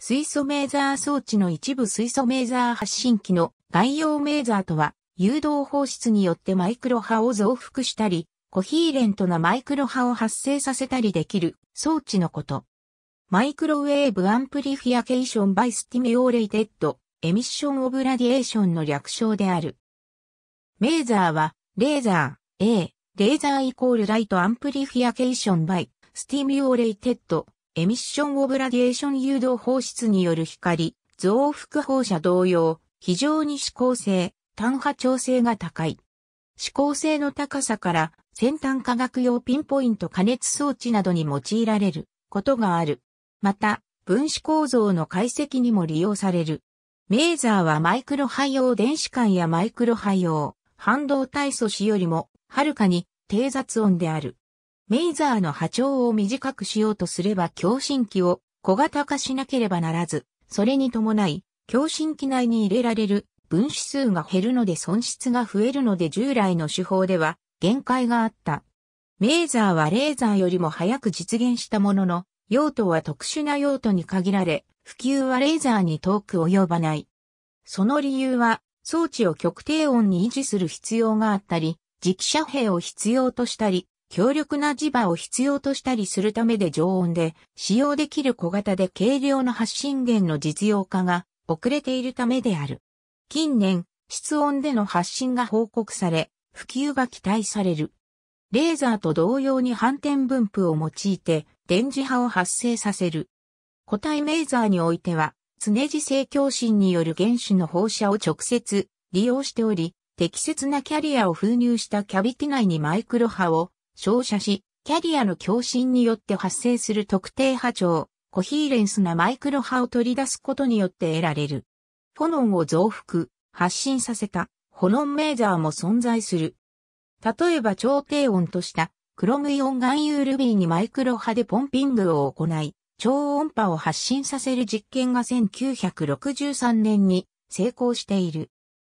水素メーザー装置の一部水素メーザー発信機の外用メーザーとは、誘導放出によってマイクロ波を増幅したり、コヒーレントなマイクロ波を発生させたりできる装置のこと。マイクロウェーブアンプリフィアケーションバイスティミオーレイテッドエミッションオブラディエーションの略称である。メーザーは、レーザー、A、レーザーイコールライトアンプリフィアケーションバイ、スティミューレイテッド、エミッション・オブ・ラディエーション誘導放出による光、増幅放射同様、非常に指向性、単波調整が高い。指向性の高さから先端化学用ピンポイント加熱装置などに用いられることがある。また、分子構造の解析にも利用される。メーザーはマイクロ配用電子管やマイクロ配用半導体素子よりもはるかに低雑音である。メイザーの波長を短くしようとすれば共振器を小型化しなければならず、それに伴い、共振器内に入れられる分子数が減るので損失が増えるので従来の手法では限界があった。メーザーはレーザーよりも早く実現したものの、用途は特殊な用途に限られ、普及はレーザーに遠く及ばない。その理由は、装置を極低温に維持する必要があったり、磁気遮蔽を必要としたり、強力な磁場を必要としたりするためで常温で使用できる小型で軽量の発信源の実用化が遅れているためである。近年、室温での発信が報告され、普及が期待される。レーザーと同様に反転分布を用いて電磁波を発生させる。固体メーザーにおいては、常磁性共振による原子の放射を直接利用しており、適切なキャリアを封入したキャビティ内にマイクロ波を照射し、キャリアの共振によって発生する特定波長、コヒーレンスなマイクロ波を取り出すことによって得られる。フォノンを増幅、発信させた、ォノンメーザーも存在する。例えば超低音とした、クロムイオン含有ルビーにマイクロ波でポンピングを行い、超音波を発信させる実験が1963年に成功している。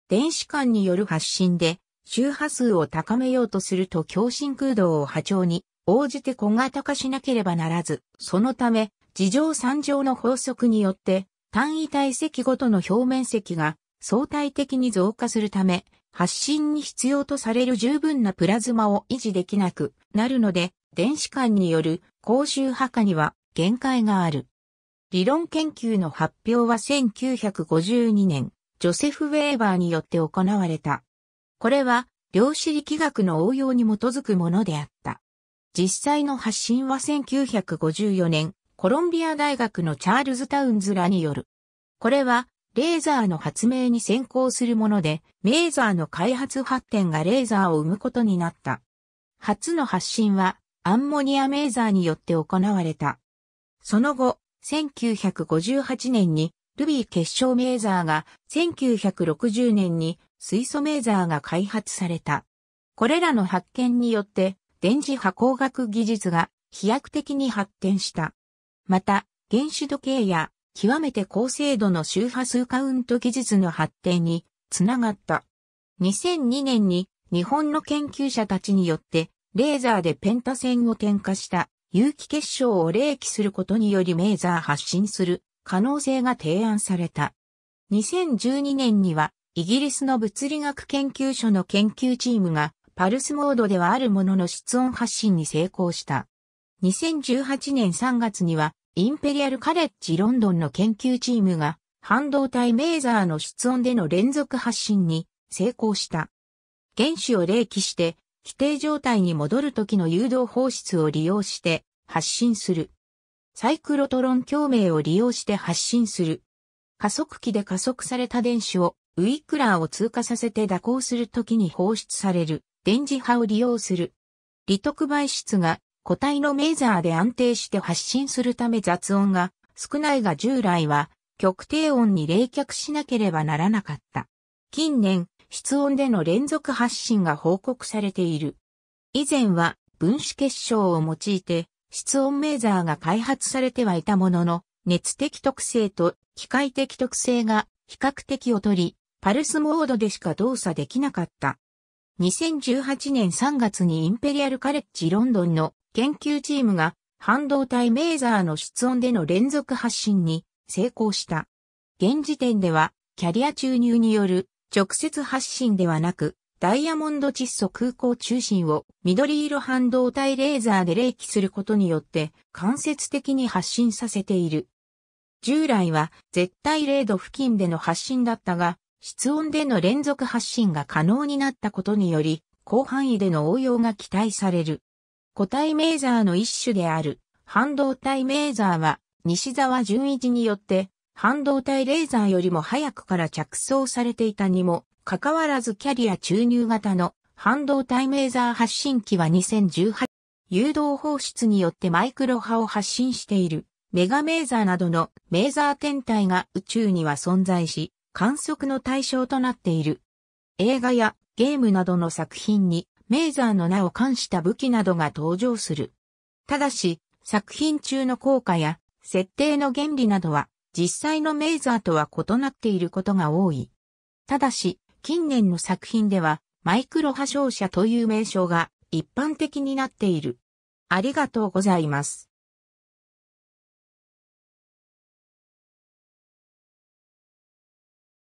電子間による発信で、周波数を高めようとすると共振空洞を波長に応じて小型化しなければならず、そのため、地上三上の法則によって、単位体積ごとの表面積が相対的に増加するため、発信に必要とされる十分なプラズマを維持できなくなるので、電子間による高周波化には限界がある。理論研究の発表は1952年、ジョセフ・ウェーバーによって行われた。これは量子力学の応用に基づくものであった。実際の発信は1954年、コロンビア大学のチャールズ・タウンズらによる。これは、レーザーの発明に先行するもので、メーザーの開発発展がレーザーを生むことになった。初の発信は、アンモニアメーザーによって行われた。その後、1958年にルビー結晶メーザーが1960年に水素メーザーが開発された。これらの発見によって電磁波工学技術が飛躍的に発展した。また、原子時計や極めて高精度の周波数カウント技術の発展につながった。2002年に日本の研究者たちによってレーザーでペンタ線を点火した有機結晶を冷気することによりメーザー発信する可能性が提案された。2012年には、イギリスの物理学研究所の研究チームが、パルスモードではあるものの室温発信に成功した。2018年3月には、インペリアルカレッジロンドンの研究チームが、半導体メーザーの室温での連続発信に成功した。原子を冷気して、規定状態に戻る時の誘導放出を利用して発信する。サイクロトロン共鳴を利用して発信する。加速器で加速された電子をウィックラーを通過させて蛇行するときに放出される電磁波を利用する。利得媒質が固体のメーザーで安定して発信するため雑音が少ないが従来は極低音に冷却しなければならなかった。近年、室温での連続発信が報告されている。以前は分子結晶を用いて室温メーザーが開発されてはいたものの、熱的特性と機械的特性が比較的劣り、パルスモードでしか動作できなかった。2018年3月にインペリアルカレッジロンドンの研究チームが半導体メーザーの室温での連続発信に成功した。現時点ではキャリア注入による直接発信ではなくダイヤモンド窒素空港中心を緑色半導体レーザーで冷気することによって間接的に発信させている。従来は絶対0度付近での発信だったが、室温での連続発信が可能になったことにより、広範囲での応用が期待される。固体メーザーの一種である半導体メーザーは西沢純一によって半導体レーザーよりも早くから着想されていたにも関わらずキャリア注入型の半導体メーザー発信機は2018、誘導放出によってマイクロ波を発信しているメガメーザーなどのメーザー天体が宇宙には存在し、観測の対象となっている。映画やゲームなどの作品にメーザーの名を冠した武器などが登場する。ただし、作品中の効果や設定の原理などは実際のメーザーとは異なっていることが多い。ただし、近年の作品では、マイクロ波照射という名称が一般的になっている。ありがとうございます。